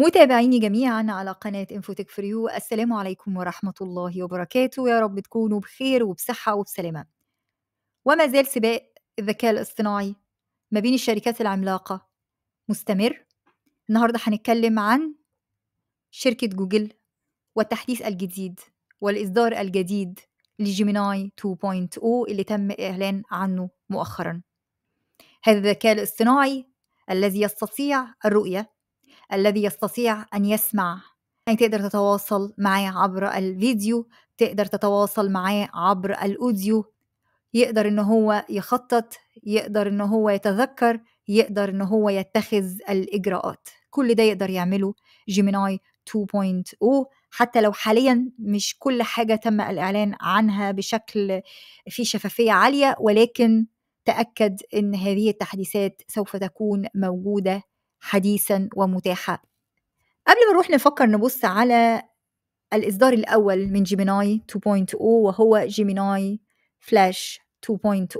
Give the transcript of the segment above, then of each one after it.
متابعيني جميعا على قناة انفوتك فريو السلام عليكم ورحمة الله وبركاته يا رب تكونوا بخير وبصحة وبسلامة وما زال سباق الذكاء الاصطناعي ما بين الشركات العملاقة مستمر النهاردة هنتكلم عن شركة جوجل والتحديث الجديد والإصدار الجديد لجيميناي 2.0 اللي تم إعلان عنه مؤخرا هذا الذكاء الاصطناعي الذي يستطيع الرؤية الذي يستطيع أن يسمع يعني تقدر تتواصل معاه عبر الفيديو تقدر تتواصل معاه عبر الأوديو يقدر إن هو يخطط يقدر إن هو يتذكر يقدر إن هو يتخذ الإجراءات كل ده يقدر يعمله جيميناي 2.0 حتى لو حاليا مش كل حاجة تم الإعلان عنها بشكل فيه شفافية عالية ولكن تأكد أن هذه التحديثات سوف تكون موجودة حديثا ومتاحة قبل ما نروح نفكر نبص على الإصدار الأول من جيميناي 2.0 وهو جيميناي فلاش 2.0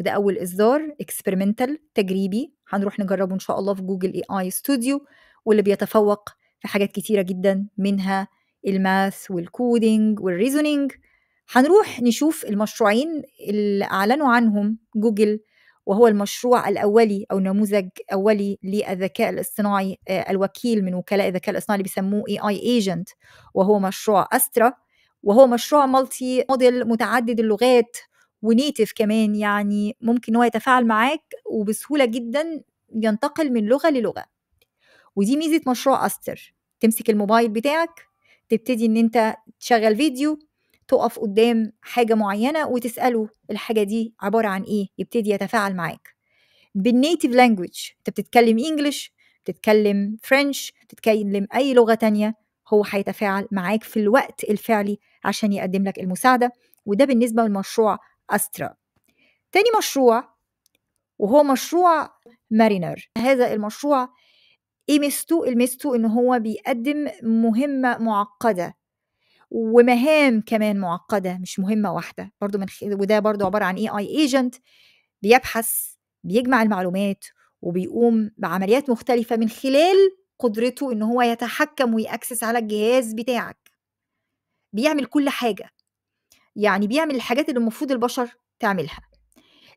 وده أول إصدار اكسبيرمنتال تجريبي هنروح نجربه إن شاء الله في جوجل اي اي ستوديو واللي بيتفوق في حاجات كتيرة جدا منها الماث والكودينج والريزونينج هنروح نشوف المشروعين اللي أعلنوا عنهم جوجل وهو المشروع الأولي أو نموذج أولي للذكاء الاصطناعي آه، الوكيل من وكلاء الذكاء الاصطناعي اللي بيسموه AI Agent وهو مشروع أسترا وهو مشروع مالتي موديل متعدد اللغات ونيتف كمان يعني ممكن هو يتفاعل معاك وبسهولة جدا ينتقل من لغة للغة ودي ميزة مشروع أستر تمسك الموبايل بتاعك تبتدي ان انت تشغل فيديو تقف قدام حاجه معينه وتساله الحاجه دي عباره عن ايه يبتدي يتفاعل معاك بالنيتيف لانجوج انت بتتكلم انجلش بتتكلم فرنش بتتكلم اي لغه تانية هو هيتفاعل معاك في الوقت الفعلي عشان يقدم لك المساعده وده بالنسبه لمشروع استرا تاني مشروع وهو مشروع مارينر هذا المشروع ايه ميزته الميزته ان هو بيقدم مهمه معقده ومهام كمان معقدة مش مهمة واحدة برضو من خ... وده برضو عبارة عن اي اي ايجنت بيبحث بيجمع المعلومات وبيقوم بعمليات مختلفة من خلال قدرته ان هو يتحكم ويأكسس على الجهاز بتاعك بيعمل كل حاجة يعني بيعمل الحاجات اللي المفروض البشر تعملها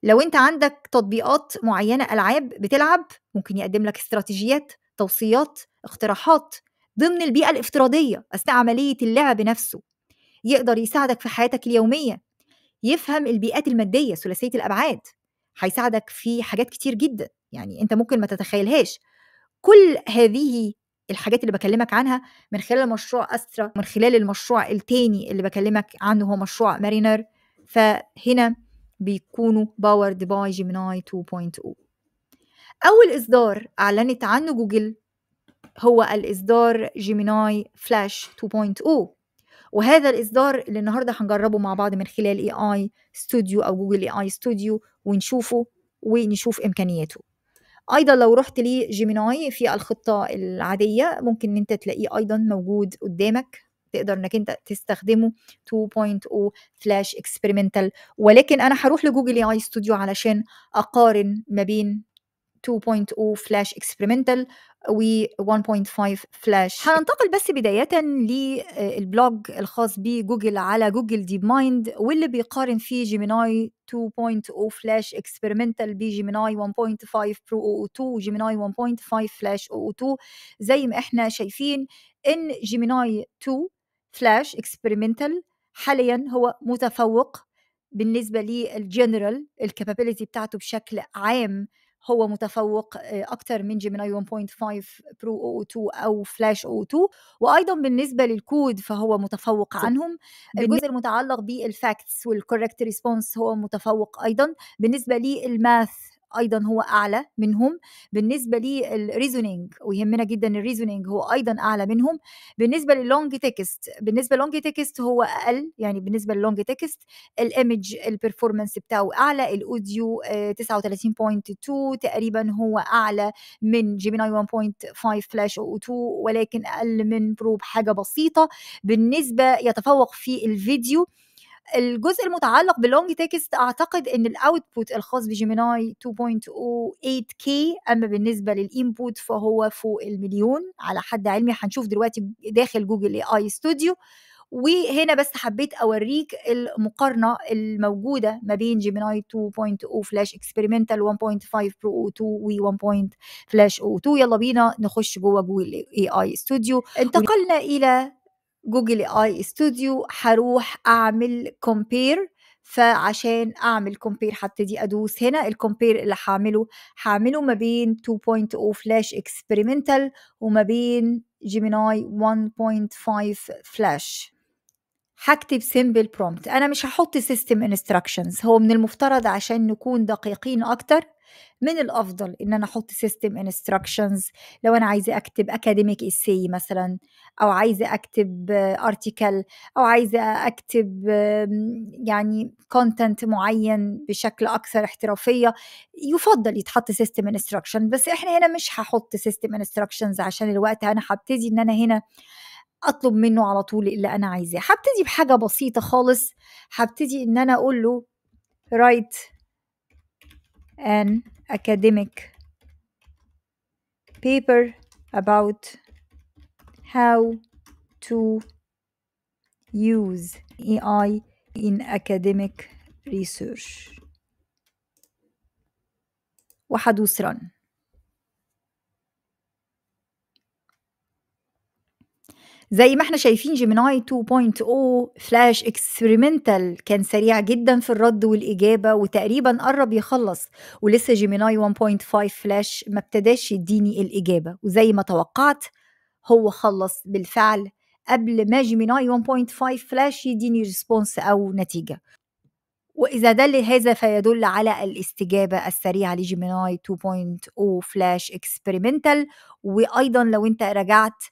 لو انت عندك تطبيقات معينة ألعاب بتلعب ممكن يقدم لك استراتيجيات توصيات اقتراحات ضمن البيئة الافتراضية أثناء عملية اللعب نفسه يقدر يساعدك في حياتك اليومية يفهم البيئات المادية ثلاثية الأبعاد هيساعدك في حاجات كتير جدا يعني أنت ممكن ما تتخيلهاش كل هذه الحاجات اللي بكلمك عنها من خلال مشروع أسترا من خلال المشروع التاني اللي بكلمك عنه هو مشروع مارينر فهنا بيكونوا باورد باي جيميناي 2.0 أول إصدار أعلنت عنه جوجل هو الإصدار جيميناي فلاش 2.0 وهذا الإصدار اللي النهاردة هنجربه مع بعض من خلال اي اي ستوديو أو جوجل اي اي ستوديو ونشوفه ونشوف إمكانياته أيضا لو رحت لجيميناي في الخطة العادية ممكن إن أنت تلاقيه أيضا موجود قدامك تقدر انك انت تستخدمه 2.0 فلاش اكسبيرمنتال ولكن انا هروح لجوجل اي اي ستوديو علشان اقارن ما بين 2.0 فلاش اكسبيرمنتال و1.5 فلاش هننتقل بس بداية للبلوج آه، الخاص بجوجل على جوجل ديب مايند واللي بيقارن فيه جيميناي 2.0 فلاش اكسبيرمنتال بجيميناي 1.5 برو او 2 وجيميناي 1.5 فلاش او 2 زي ما احنا شايفين ان جيميناي 2 فلاش اكسبيرمنتال حاليا هو متفوق بالنسبه للجنرال الكابابيلتي بتاعته بشكل عام هو متفوق آه، اكتر من جيميناي 1.5 برو او 2 او فلاش او 2 وايضا بالنسبه للكود فهو متفوق عنهم الجزء المتعلق بالفاكتس والكوركت ريسبونس هو متفوق ايضا بالنسبه للماث ايضا هو اعلى منهم بالنسبه للريزونينج ويهمنا جدا الريزونينج هو ايضا اعلى منهم بالنسبه لللونج تكست بالنسبه للونج تكست هو اقل يعني بالنسبه للونج تكست الايمج البرفورمانس بتاعه اعلى الاوديو آه، 39.2 تقريبا هو اعلى من جيميناي 1.5 فلاش او 2 ولكن اقل من برو بحاجه بسيطه بالنسبه يتفوق في الفيديو الجزء المتعلق باللونج تكست اعتقد ان الاوتبوت الخاص بجيميناي 2.08 كي اما بالنسبه للانبوت فهو فوق المليون على حد علمي هنشوف دلوقتي داخل جوجل اي اي ستوديو وهنا بس حبيت اوريك المقارنه الموجوده ما بين جيميناي 2.0 فلاش اكسبيرمنتال 1.5 برو 2 و 1. فلاش او 2 يلا بينا نخش جوه جوجل اي اي ستوديو انتقلنا الى جوجل اي استوديو هروح اعمل كومبير فعشان اعمل كومبير هبتدي ادوس هنا الكومبير اللي هعمله هعمله ما بين 2.0 فلاش اكسبيرمنتال وما بين جيميناي 1.5 فلاش هكتب سيمبل برومبت انا مش هحط سيستم انستراكشنز هو من المفترض عشان نكون دقيقين اكتر من الافضل ان انا احط سيستم انستراكشنز لو انا عايزه اكتب اكاديميك اسي مثلا او عايزه اكتب ارتكل او عايزه اكتب يعني كونتنت معين بشكل اكثر احترافيه يفضل يتحط سيستم انستراكشن بس احنا هنا مش هحط سيستم انستراكشنز عشان الوقت انا هبتدي ان انا هنا اطلب منه على طول اللي انا عايزاه هبتدي بحاجه بسيطه خالص هبتدي ان انا اقول له رايت an academic paper about how to use AI in academic research وحدوث زي ما احنا شايفين جيميناي 2.0 فلاش اكسبيرمنتال كان سريع جدا في الرد والإجابة وتقريبا قرب يخلص ولسه جيميناي 1.5 فلاش ما ابتداش يديني الإجابة وزي ما توقعت هو خلص بالفعل قبل ما جيميناي 1.5 فلاش يديني ريسبونس أو نتيجة وإذا دل هذا فيدل على الاستجابة السريعة لجيميناي 2.0 فلاش اكسبيرمنتال وأيضا لو أنت رجعت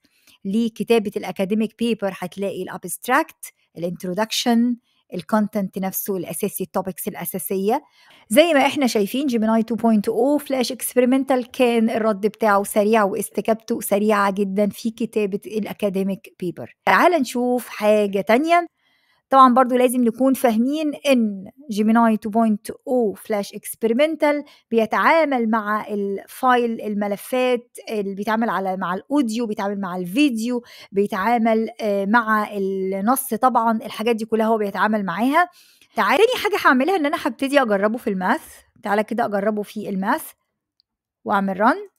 لكتابه الاكاديميك بيبر هتلاقي الابستراكت الانترودكشن الكونتنت نفسه الاساسي التوبكس الاساسيه زي ما احنا شايفين جيميناي 2.0 فلاش اكسبيرمنتال كان الرد بتاعه سريع واستجابته سريعه جدا في كتابه الاكاديميك بيبر تعال نشوف حاجه تانية طبعا برضو لازم نكون فاهمين ان جيميناي 2.0 فلاش اكسبيرمنتال بيتعامل مع الفايل الملفات اللي بيتعامل على مع الاوديو بيتعامل مع الفيديو بيتعامل آه، مع النص طبعا الحاجات دي كلها هو بيتعامل معاها تعالى تاني حاجه هعملها ان انا هبتدي اجربه في الماث تعالى كده اجربه في الماث واعمل رن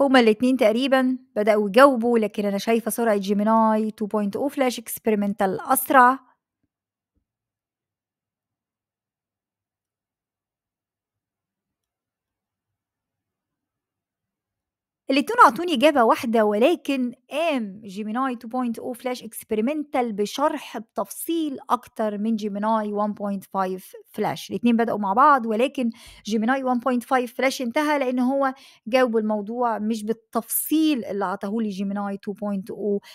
هما الاتنين تقريبا بدأوا يجاوبوا لكن أنا شايفة سرعة جيميناي 2.0 فلاش اكسبيرمنتال أسرع الاتنين عطوني إجابة واحدة ولكن قام جيميناي 2.0 فلاش اكسبيرمنتال بشرح بتفصيل أكتر من جيميناي 1.5 فلاش الاتنين بدأوا مع بعض ولكن جيميناي 1.5 فلاش انتهى لأن هو جاوب الموضوع مش بالتفصيل اللي لي جيميناي 2.0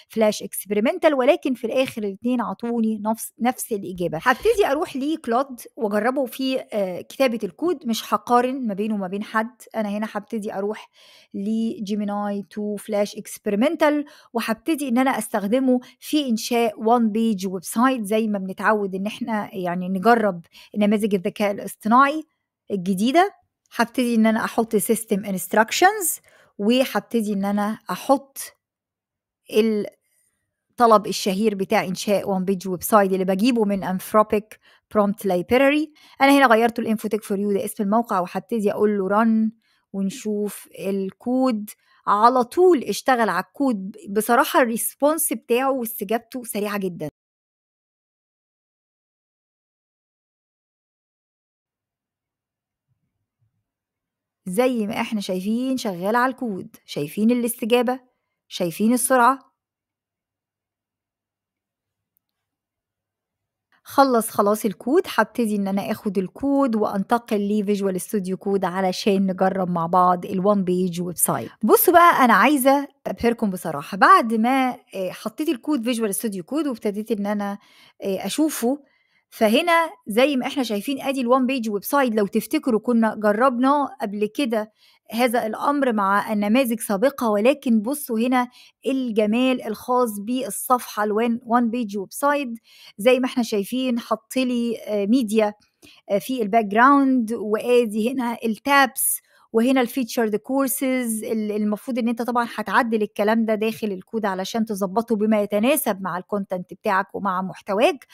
فلاش اكسبيرمنتال ولكن في الآخر الاتنين عطوني نفس نفس الإجابة هبتدي أروح لكلود وأجربه في آه، كتابة الكود مش هقارن ما بينه وما بين حد أنا هنا هبتدي أروح لي جيميناي 2 فلاش اكسبيرمنتال وهبتدي ان انا استخدمه في انشاء وان بيج ويب سايت زي ما بنتعود ان احنا يعني نجرب نماذج الذكاء الاصطناعي الجديده هبتدي ان انا احط سيستم انستراكشنز وهبتدي ان انا احط الطلب الشهير بتاع انشاء وان بيج ويب سايت اللي بجيبه من انثروبيك برومبت لايبراري انا هنا غيرت الانفوتك فور يو ده اسم الموقع وهبتدي اقول له رن ونشوف الكود على طول اشتغل على الكود بصراحه الريسبونس بتاعه واستجابته سريعه جدا زي ما احنا شايفين شغال على الكود شايفين الاستجابه شايفين السرعه خلص خلاص الكود هبتدي ان انا اخد الكود وانتقل فيجوال ستوديو كود علشان نجرب مع بعض الوان بيج ويب سايت بصوا بقى انا عايزه ابهركم بصراحه بعد ما آه، حطيت الكود فيجوال ستوديو كود وابتديت ان انا آه، اشوفه فهنا زي ما احنا شايفين ادي الوان بيج ويب سايت لو تفتكروا كنا جربناه قبل كده هذا الامر مع النماذج سابقه ولكن بصوا هنا الجمال الخاص بالصفحه الوان وان بيج ويب سايت زي ما احنا شايفين حط لي ميديا آه، آه، في الباك جراوند وادي هنا التابس وهنا الفيتشر ذا كورسز المفروض ان انت طبعا هتعدل الكلام ده داخل الكود علشان تظبطه بما يتناسب مع الكونتنت بتاعك ومع محتواك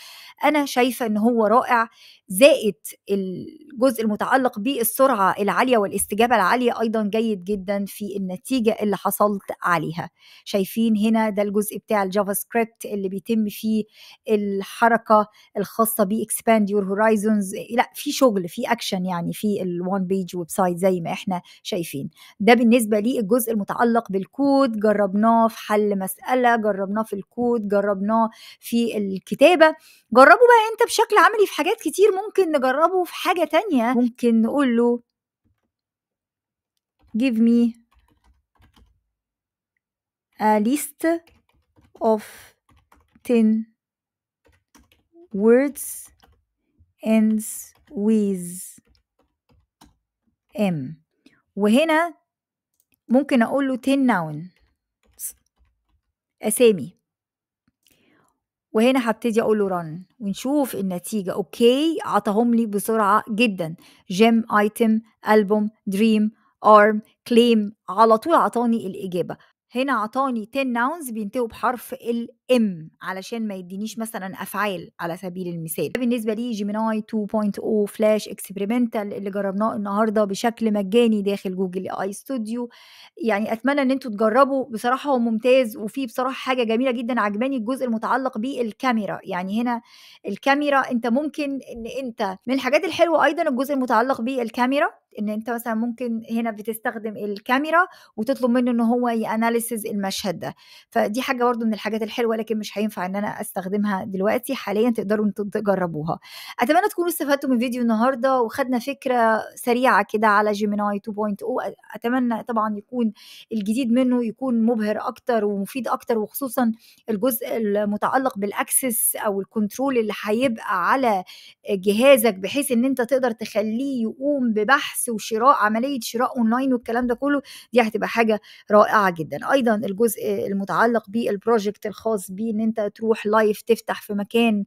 انا شايفه ان هو رائع زائد الجزء المتعلق بالسرعه العاليه والاستجابه العاليه ايضا جيد جدا في النتيجه اللي حصلت عليها شايفين هنا ده الجزء بتاع الجافا سكريبت اللي بيتم فيه الحركه الخاصه باكسباند يور هورايزونز لا في شغل في اكشن يعني في الوان بيج ويب سايت زي ما احنا احنا شايفين ده بالنسبه للجزء المتعلق بالكود جربناه في حل مساله جربناه في الكود جربناه في الكتابه جربه بقى انت بشكل عملي في حاجات كتير ممكن نجربه في حاجه تانية ممكن نقول له give me a list of 10 words ends with M وهنا ممكن أقول له 10 ناون أسامي وهنا هبتدي اقول له رن ونشوف النتيجه اوكي عطاهم لي بسرعه جدا جيم ايتم البوم دريم ارم كليم على طول عطاني الاجابه هنا عطاني 10 nouns بينتهوا بحرف الام علشان ما يدينيش مثلا افعال على سبيل المثال بالنسبه لي جيميناي 2.0 فلاش اكسبيرمنتال اللي جربناه النهارده بشكل مجاني داخل جوجل اي ستوديو يعني اتمنى ان انتوا تجربوا بصراحه هو ممتاز وفي بصراحه حاجه جميله جدا عجباني الجزء المتعلق بالكاميرا يعني هنا الكاميرا انت ممكن ان انت من الحاجات الحلوه ايضا الجزء المتعلق بالكاميرا ان انت مثلا ممكن هنا بتستخدم الكاميرا وتطلب منه ان هو ياناليسز المشهد ده فدي حاجه برضو من الحاجات الحلوه لكن مش هينفع ان انا استخدمها دلوقتي حاليا تقدروا انتم تجربوها اتمنى تكونوا استفدتوا من فيديو النهارده وخدنا فكره سريعه كده على جيميناي 2.0 اتمنى طبعا يكون الجديد منه يكون مبهر اكتر ومفيد اكتر وخصوصا الجزء المتعلق بالاكسس او الكنترول اللي هيبقى على جهازك بحيث ان انت تقدر تخليه يقوم ببحث بحث وشراء عمليه شراء اونلاين والكلام ده كله دي هتبقى حاجه رائعه جدا ايضا الجزء المتعلق بالبروجكت الخاص بيه ان انت تروح لايف تفتح في مكان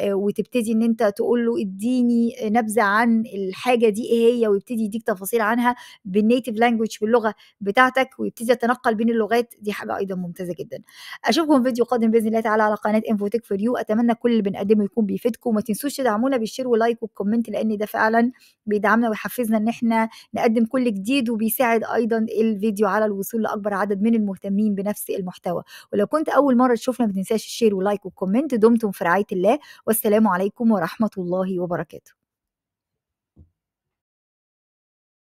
آه، وتبتدي ان انت تقول له اديني نبذه عن الحاجه دي ايه هي ويبتدي يديك تفاصيل عنها بالنيتيف لانجوج باللغه بتاعتك ويبتدي يتنقل بين اللغات دي حاجه ايضا ممتازه جدا اشوفكم فيديو قادم باذن الله تعالى على قناه انفوتك فور يو اتمنى كل اللي بنقدمه يكون بيفيدكم وما تنسوش تدعمونا بالشير ولايك والكومنت لان ده فعلا بيدعمنا ويحفزنا ان احنا نقدم كل جديد وبيساعد ايضا الفيديو على الوصول لاكبر عدد من المهتمين بنفس المحتوى ولو كنت اول مره تشوفنا ما تنساش الشير واللايك والكومنت دمتم في رعايه الله والسلام عليكم ورحمه الله وبركاته